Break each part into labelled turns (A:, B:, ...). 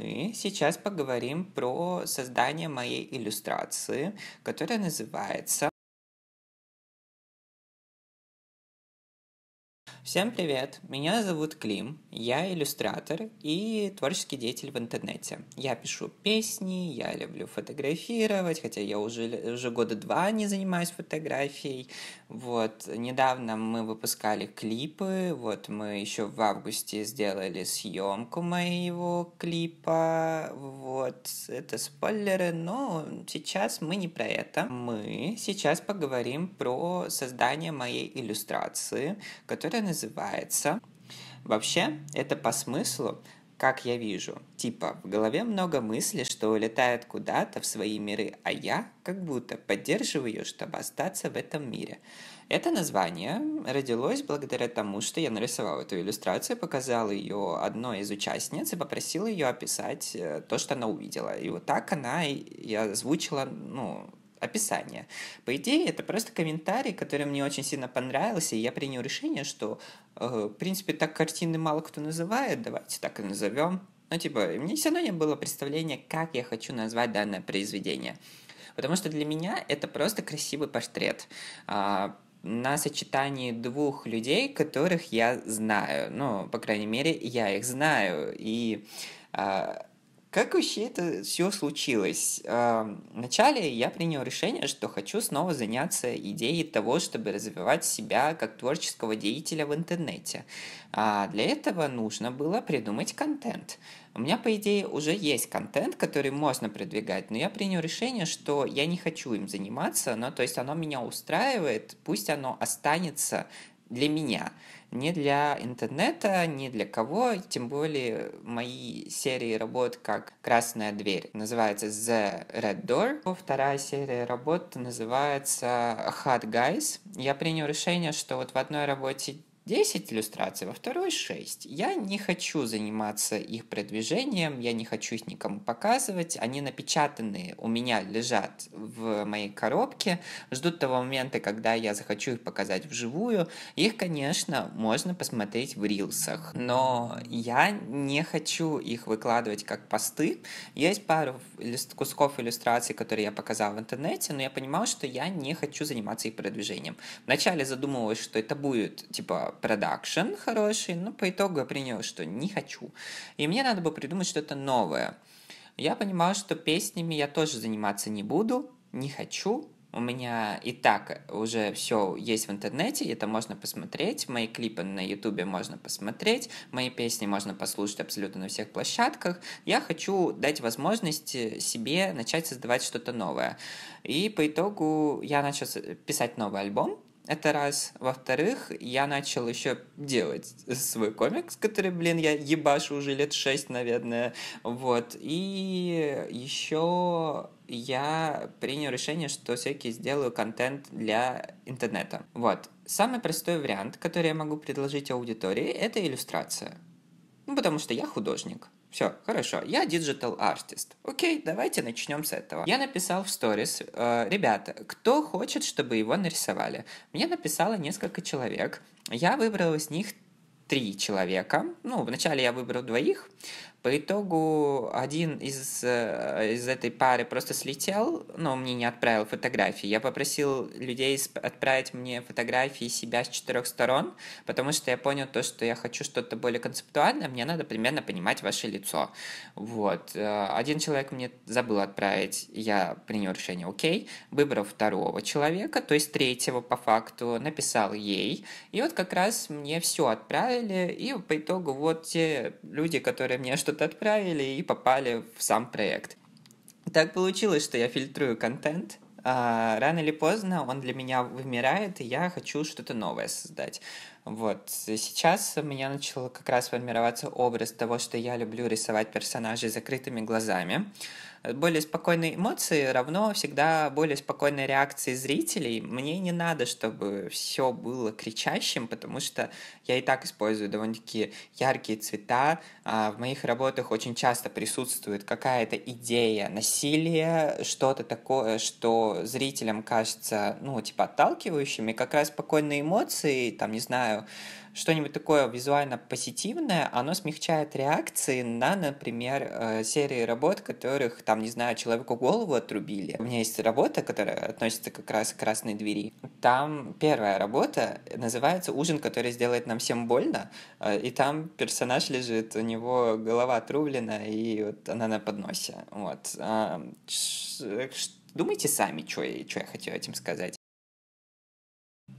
A: мы сейчас поговорим про создание моей иллюстрации, которая называется Всем привет! Меня зовут Клим, я иллюстратор и творческий деятель в интернете. Я пишу песни, я люблю фотографировать, хотя я уже, уже года два не занимаюсь фотографией. Вот, недавно мы выпускали клипы, вот мы еще в августе сделали съемку моего клипа, вот, это спойлеры, но сейчас мы не про это. Мы сейчас поговорим про создание моей иллюстрации, которая называется называется. Вообще, это по смыслу, как я вижу. Типа, в голове много мыслей, что улетает куда-то в свои миры, а я как будто поддерживаю ее, чтобы остаться в этом мире. Это название родилось благодаря тому, что я нарисовал эту иллюстрацию, показал ее одной из участниц и попросил ее описать э, то, что она увидела. И вот так она и озвучила ну, описание. По идее, это просто комментарий, который мне очень сильно понравился, и я принял решение, что, э, в принципе, так картины мало кто называет, давайте так и назовем. Ну, типа, мне все равно не было представления, как я хочу назвать данное произведение. Потому что для меня это просто красивый портрет а, на сочетании двух людей, которых я знаю. Ну, по крайней мере, я их знаю. И а, как вообще это все случилось? А, вначале я принял решение, что хочу снова заняться идеей того, чтобы развивать себя как творческого деятеля в интернете. А для этого нужно было придумать контент. У меня, по идее, уже есть контент, который можно продвигать, но я принял решение, что я не хочу им заниматься, но то есть оно меня устраивает, пусть оно останется для меня не для интернета, не для кого, тем более мои серии работ как «Красная дверь» называется «The Red Door», вторая серия работ называется «Hot Guys». Я принял решение, что вот в одной работе 10 иллюстраций, во второй 6. Я не хочу заниматься их продвижением, я не хочу их никому показывать. Они напечатанные у меня лежат в моей коробке, ждут того момента, когда я захочу их показать вживую. Их, конечно, можно посмотреть в рилсах, но я не хочу их выкладывать как посты. Есть пару кусков иллюстраций, которые я показал в интернете, но я понимал, что я не хочу заниматься их продвижением. Вначале задумывалось, что это будет, типа, продакшн хороший, но по итогу я принял, что не хочу. И мне надо было придумать что-то новое. Я понимал, что песнями я тоже заниматься не буду, не хочу, у меня и так уже все есть в интернете, это можно посмотреть, мои клипы на ютубе можно посмотреть, мои песни можно послушать абсолютно на всех площадках. Я хочу дать возможность э, себе начать создавать что-то новое. И по итогу я начал писать новый альбом, это раз. Во-вторых, я начал еще делать свой комикс, который, блин, я ебашу уже лет шесть, наверное. Вот. И еще я принял решение, что все сделаю контент для интернета. Вот. Самый простой вариант, который я могу предложить аудитории, это иллюстрация. Ну, потому что я художник. Все, хорошо. Я digital artist. Окей, давайте начнем с этого. Я написал в сторис, э, ребята, кто хочет, чтобы его нарисовали? Мне написало несколько человек. Я выбрал из них три человека. Ну, вначале я выбрал двоих, по итогу один из, э, из этой пары просто слетел, но мне не отправил фотографии. Я попросил людей отправить мне фотографии себя с четырех сторон, потому что я понял то, что я хочу что-то более концептуальное, мне надо примерно понимать ваше лицо. Вот. Э, один человек мне забыл отправить, я принял решение «Окей», выбрал второго человека, то есть третьего по факту, написал ей, и вот как раз мне все отправили, и по итогу вот те люди, которые мне что что-то отправили и попали в сам проект. Так получилось, что я фильтрую контент, а, рано или поздно он для меня вымирает, и я хочу что-то новое создать. Вот. Сейчас у меня начал как раз формироваться образ того, что я люблю рисовать персонажей закрытыми глазами более спокойные эмоции равно всегда более спокойной реакции зрителей. Мне не надо, чтобы все было кричащим, потому что я и так использую довольно-таки яркие цвета. А, в моих работах очень часто присутствует какая-то идея насилия, что-то такое, что зрителям кажется, ну, типа, отталкивающим. И как раз спокойные эмоции, там, не знаю, что-нибудь такое визуально позитивное, оно смягчает реакции на, например, э, серии работ, которых, там, не знаю, человеку голову отрубили. У меня есть работа, которая относится как раз к красной двери. Там первая работа называется «Ужин, который сделает нам всем больно», э, и там персонаж лежит, у него голова отрублена, и вот она на подносе. Вот. Э, думайте сами, что я, что я хотел этим сказать.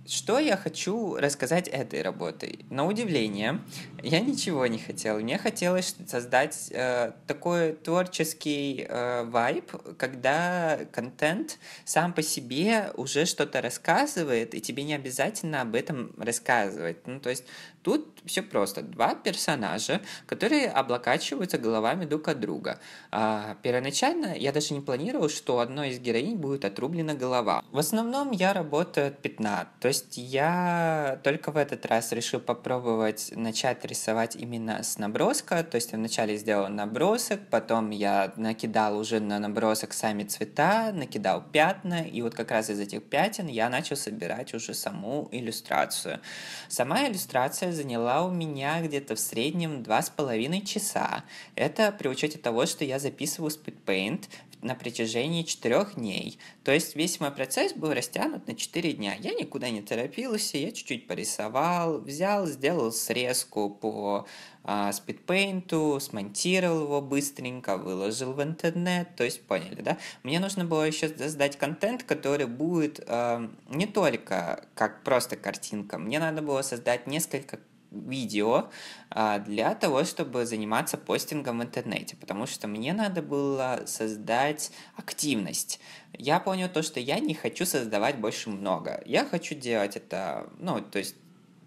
A: Что я хочу рассказать этой работой? На удивление, я ничего не хотел. Мне хотелось создать э, такой творческий э, вайб, когда контент сам по себе уже что-то рассказывает, и тебе не обязательно об этом рассказывать. Ну, то есть Тут все просто. Два персонажа, которые облокачиваются головами друг от друга. А, первоначально я даже не планировал, что одной из героинь будет отрублена голова. В основном я работаю от пятна. То есть я только в этот раз решил попробовать начать рисовать именно с наброска. То есть я вначале сделал набросок, потом я накидал уже на набросок сами цвета, накидал пятна, и вот как раз из этих пятен я начал собирать уже саму иллюстрацию. Сама иллюстрация Работа заняла у меня где-то в среднем 2,5 часа. Это при учете того, что я записываю SpeedPaint на протяжении 4 дней. То есть весь мой процесс был растянут на 4 дня. Я никуда не торопился, я чуть-чуть порисовал, взял, сделал срезку по а, спидпейнту, смонтировал его быстренько, выложил в интернет, то есть поняли, да? Мне нужно было еще создать контент, который будет э, не только как просто картинка, мне надо было создать несколько видео а, для того, чтобы заниматься постингом в интернете, потому что мне надо было создать активность. Я понял то, что я не хочу создавать больше много. Я хочу делать это, ну, то есть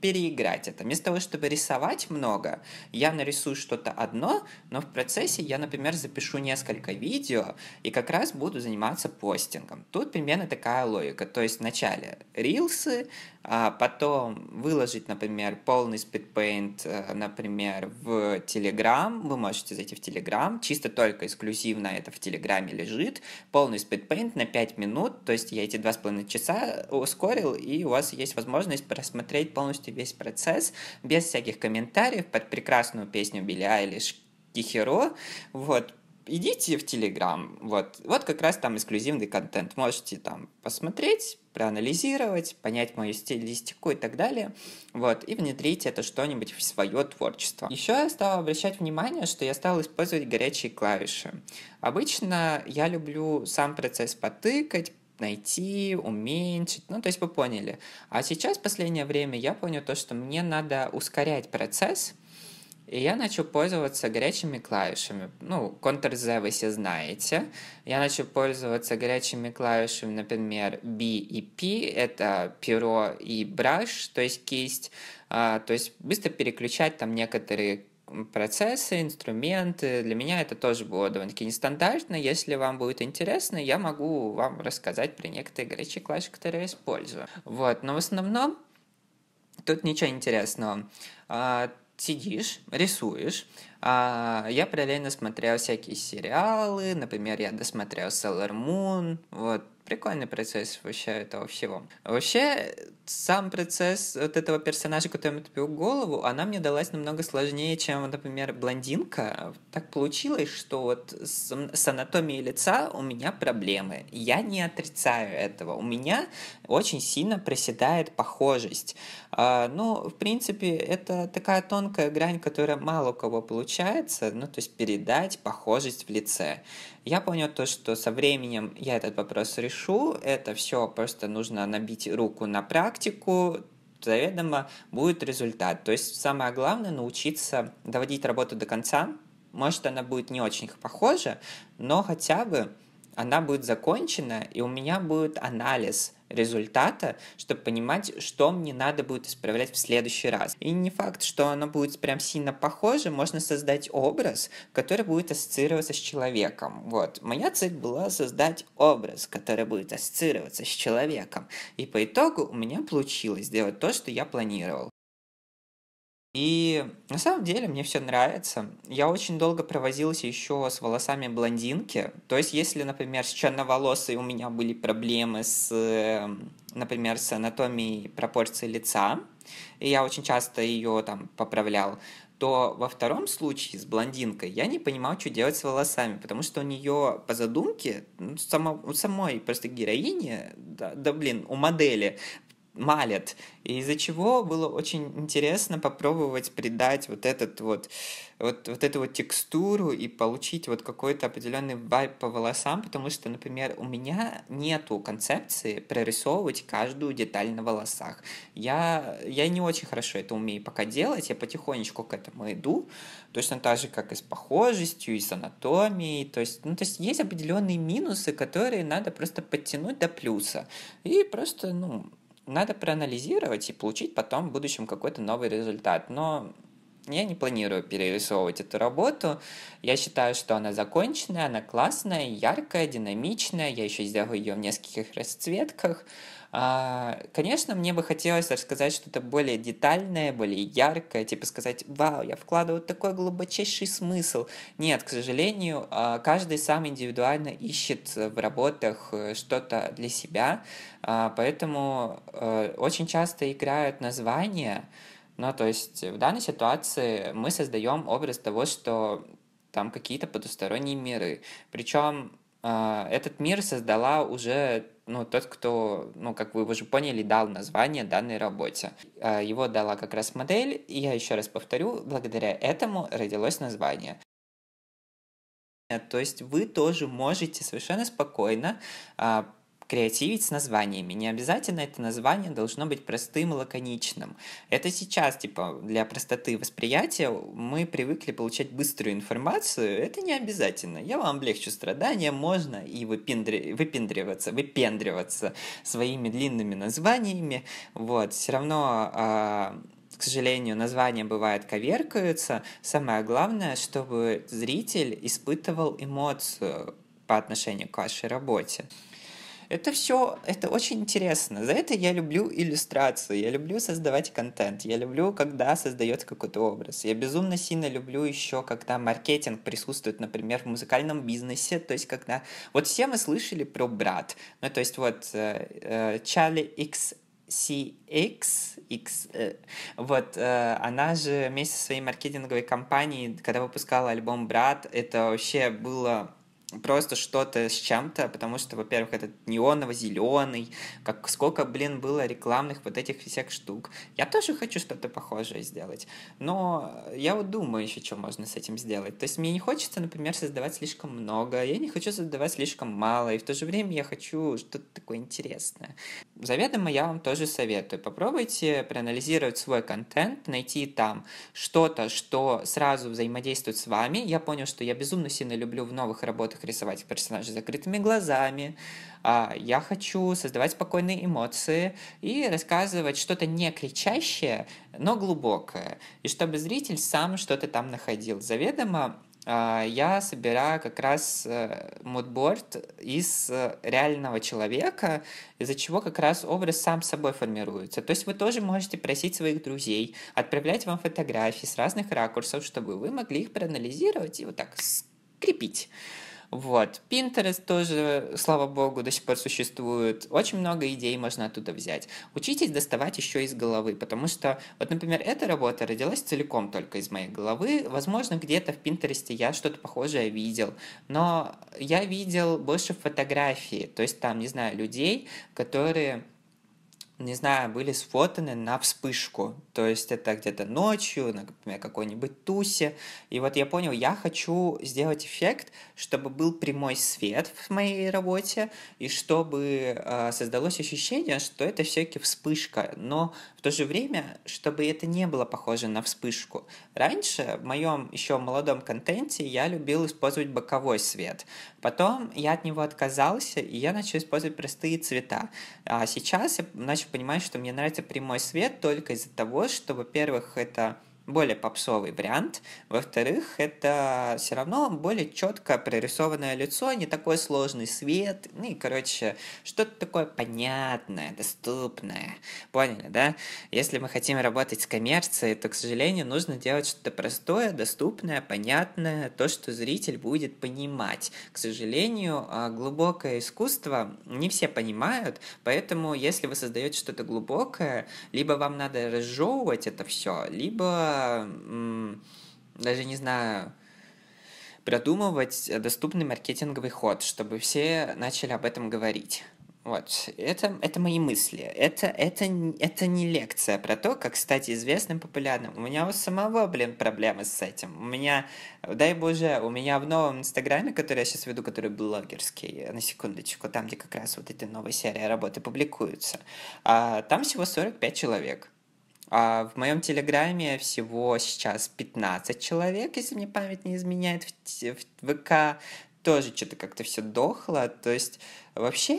A: переиграть это. Вместо того, чтобы рисовать много, я нарисую что-то одно, но в процессе я, например, запишу несколько видео и как раз буду заниматься постингом. Тут примерно такая логика. То есть вначале рилсы, а потом выложить, например, полный спидпейнт, э, например, в телеграм Вы можете зайти в телеграм чисто только эксклюзивно это в Телеграме лежит. Полный спидпейнт на 5 минут, то есть я эти 2,5 часа ускорил, и у вас есть возможность просмотреть полностью весь процесс без всяких комментариев под прекрасную песню Билли Айлиш Кихеро. Вот, идите в Телеграм, вот, вот как раз там эксклюзивный контент, можете там посмотреть, проанализировать, понять мою стилистику и так далее, вот, и внедрить это что-нибудь в свое творчество. Еще я стала обращать внимание, что я стала использовать горячие клавиши. Обычно я люблю сам процесс потыкать, найти, уменьшить, ну, то есть вы поняли. А сейчас, в последнее время, я понял то, что мне надо ускорять процесс, и я начал пользоваться горячими клавишами. Ну, Ctrl-Z вы все знаете. Я начал пользоваться горячими клавишами, например, B и P. Это перо и браш, то есть кисть. А, то есть быстро переключать там некоторые процессы, инструменты. Для меня это тоже было довольно-таки нестандартно. Если вам будет интересно, я могу вам рассказать про некоторые горячие клавиши, которые я использую. Вот, но в основном тут ничего интересного. А, сидишь, рисуешь. А, я параллельно смотрел всякие сериалы, например, я досмотрел Sailor Moon, вот прикольный процесс вообще этого всего. Вообще, сам процесс вот этого персонажа, которому топил голову, она мне далась намного сложнее, чем, например, блондинка. Так получилось, что вот с, с анатомией лица у меня проблемы. Я не отрицаю этого. У меня очень сильно проседает похожесть. А, ну, в принципе, это такая тонкая грань, которая мало у кого получается, ну, то есть передать похожесть в лице. Я понял то, что со временем я этот вопрос решу, это все просто нужно набить руку на практику, заведомо будет результат. То есть самое главное научиться доводить работу до конца, может, она будет не очень похожа, но хотя бы она будет закончена, и у меня будет анализ результата, чтобы понимать, что мне надо будет исправлять в следующий раз. И не факт, что оно будет прям сильно похоже, можно создать образ, который будет ассоциироваться с человеком. Вот. Моя цель была создать образ, который будет ассоциироваться с человеком. И по итогу у меня получилось сделать то, что я планировал. И на самом деле мне все нравится. Я очень долго провозился еще с волосами блондинки. То есть, если, например, с черноволосой у меня были проблемы с, эм, например, с анатомией пропорции лица, и я очень часто ее там поправлял, то во втором случае с блондинкой я не понимал, что делать с волосами, потому что у нее по задумке, ну, само, у самой просто героини, да, да блин, у модели малят. И из-за чего было очень интересно попробовать придать вот этот вот, вот, вот эту вот текстуру и получить вот какой-то определенный вайб по волосам, потому что, например, у меня нету концепции прорисовывать каждую деталь на волосах. Я, я не очень хорошо это умею пока делать, я потихонечку к этому иду, точно так же, как и с похожестью, и с анатомией, то есть, ну, то есть есть определенные минусы, которые надо просто подтянуть до плюса и просто, ну, надо проанализировать и получить потом в будущем какой-то новый результат. Но я не планирую перерисовывать эту работу. Я считаю, что она законченная, она классная, яркая, динамичная. Я еще сделаю ее в нескольких расцветках. А, конечно, мне бы хотелось рассказать что-то более детальное, более яркое, типа сказать, вау, я вкладываю такой глубочайший смысл. Нет, к сожалению, а, каждый сам индивидуально ищет в работах э, что-то для себя, а, поэтому э, очень часто играют названия, но то есть в данной ситуации мы создаем образ того, что там какие-то потусторонние миры. Причем этот мир создала уже ну, тот, кто, ну, как вы уже поняли, дал название данной работе. Э, его дала как раз модель, и я еще раз повторю, благодаря этому родилось название. Э, то есть вы тоже можете совершенно спокойно а, креативить с названиями. Не обязательно это название должно быть простым и лаконичным. Это сейчас, типа, для простоты восприятия мы привыкли получать быструю информацию. Это не обязательно. Я вам облегчу страдания, можно и выпендри... выпендриваться, выпендриваться своими длинными названиями. Вот, все равно... Э к сожалению, названия бывают коверкаются. Самое главное, чтобы зритель испытывал эмоцию по отношению к вашей работе. Это все, это очень интересно. За это я люблю иллюстрацию, я люблю создавать контент, я люблю, когда создается какой-то образ. Я безумно сильно люблю еще, когда маркетинг присутствует, например, в музыкальном бизнесе, то есть когда... Вот все мы слышали про брат, ну то есть вот э, э, Чарли X CX, X, э, вот, э, она же вместе со своей маркетинговой компанией, когда выпускала альбом «Брат», это вообще было просто что-то с чем-то, потому что, во-первых, этот неоново-зеленый, как сколько, блин, было рекламных вот этих всех штук. Я тоже хочу что-то похожее сделать, но я вот думаю еще, что можно с этим сделать. То есть мне не хочется, например, создавать слишком много, я не хочу создавать слишком мало, и в то же время я хочу что-то такое интересное. Заведомо я вам тоже советую. Попробуйте проанализировать свой контент, найти там что-то, что сразу взаимодействует с вами. Я понял, что я безумно сильно люблю в новых работах работах рисовать персонажей закрытыми глазами, а я хочу создавать спокойные эмоции и рассказывать что-то не кричащее, но глубокое, и чтобы зритель сам что-то там находил. Заведомо а, я собираю как раз э, мудборд из э, реального человека, из-за чего как раз образ сам собой формируется. То есть вы тоже можете просить своих друзей отправлять вам фотографии с разных ракурсов, чтобы вы могли их проанализировать и вот так скрепить. Вот. Pinterest тоже, слава богу, до сих пор существует. Очень много идей можно оттуда взять. Учитесь доставать еще из головы, потому что, вот, например, эта работа родилась целиком только из моей головы. Возможно, где-то в Пинтересте я что-то похожее видел, но я видел больше фотографии, то есть там, не знаю, людей, которые не знаю, были сфотаны на вспышку. То есть это где-то ночью, например, какой-нибудь тусе. И вот я понял, я хочу сделать эффект, чтобы был прямой свет в моей работе, и чтобы э, создалось ощущение, что это все-таки вспышка. Но в то же время, чтобы это не было похоже на вспышку. Раньше, в моем еще молодом контенте, я любил использовать боковой свет. Потом я от него отказался, и я начал использовать простые цвета. А сейчас я начал больше понимаю, что мне нравится прямой свет только из-за того, что, во-первых, это более попсовый вариант. Во-вторых, это все равно более четко прорисованное лицо, не такой сложный свет, ну и, короче, что-то такое понятное, доступное. Поняли, да? Если мы хотим работать с коммерцией, то, к сожалению, нужно делать что-то простое, доступное, понятное, то, что зритель будет понимать. К сожалению, а, глубокое искусство не все понимают, поэтому, если вы создаете что-то глубокое, либо вам надо разжевывать это все, либо даже не знаю, придумывать доступный маркетинговый ход, чтобы все начали об этом говорить. Вот, это, это мои мысли. Это, это, это не лекция про то, как стать известным, популярным. У меня у самого, блин, проблемы с этим. У меня, дай боже, у меня в новом инстаграме, который я сейчас веду, который блогерский, на секундочку, там, где как раз вот эта новая серия работы публикуется, а, там всего 45 человек. А в моем телеграме всего сейчас 15 человек, если мне память не изменяет, в, в ВК тоже что-то как-то все дохло. То есть вообще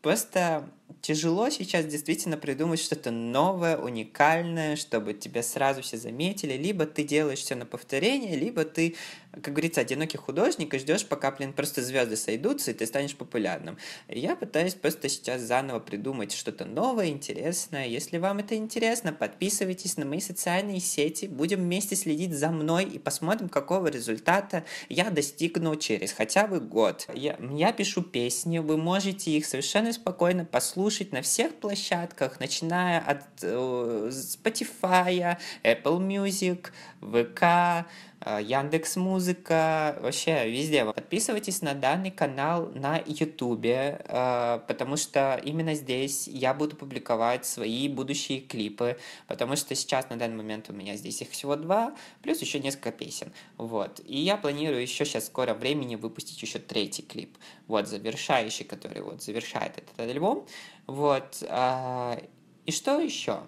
A: просто тяжело сейчас действительно придумать что-то новое, уникальное, чтобы тебя сразу все заметили. Либо ты делаешь все на повторение, либо ты, как говорится, одинокий художник и ждешь, пока, блин, просто звезды сойдутся, и ты станешь популярным. Я пытаюсь просто сейчас заново придумать что-то новое, интересное. Если вам это интересно, подписывайтесь на мои социальные сети, будем вместе следить за мной и посмотрим, какого результата я достигну через хотя бы год. Я, я пишу песни, вы можете их совершенно спокойно послушать слушать на всех площадках, начиная от э, Spotify, Apple Music, ВК, Э, Яндекс Музыка, вообще везде. Подписывайтесь на данный канал на Ютубе, э, потому что именно здесь я буду публиковать свои будущие клипы, потому что сейчас на данный момент у меня здесь их всего два, плюс еще несколько песен. Вот. И я планирую еще сейчас скоро времени выпустить еще третий клип, вот, завершающий, который вот завершает этот альбом. Вот. А, и что еще?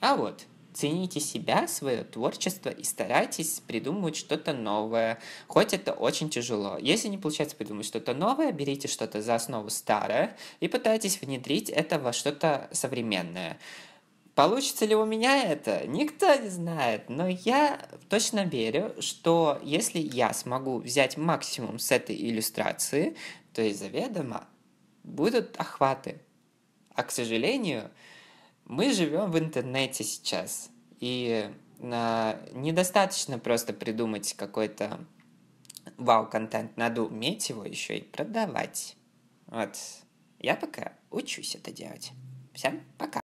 A: А вот, цените себя, свое творчество и старайтесь придумывать что-то новое, хоть это очень тяжело. Если не получается придумать что-то новое, берите что-то за основу старое и пытайтесь внедрить это во что-то современное. Получится ли у меня это? Никто не знает, но я точно верю, что если я смогу взять максимум с этой иллюстрации, то и заведомо будут охваты. А, к сожалению, мы живем в интернете сейчас, и э, недостаточно просто придумать какой-то вау-контент, надо уметь его еще и продавать. Вот. Я пока учусь это делать. Всем пока.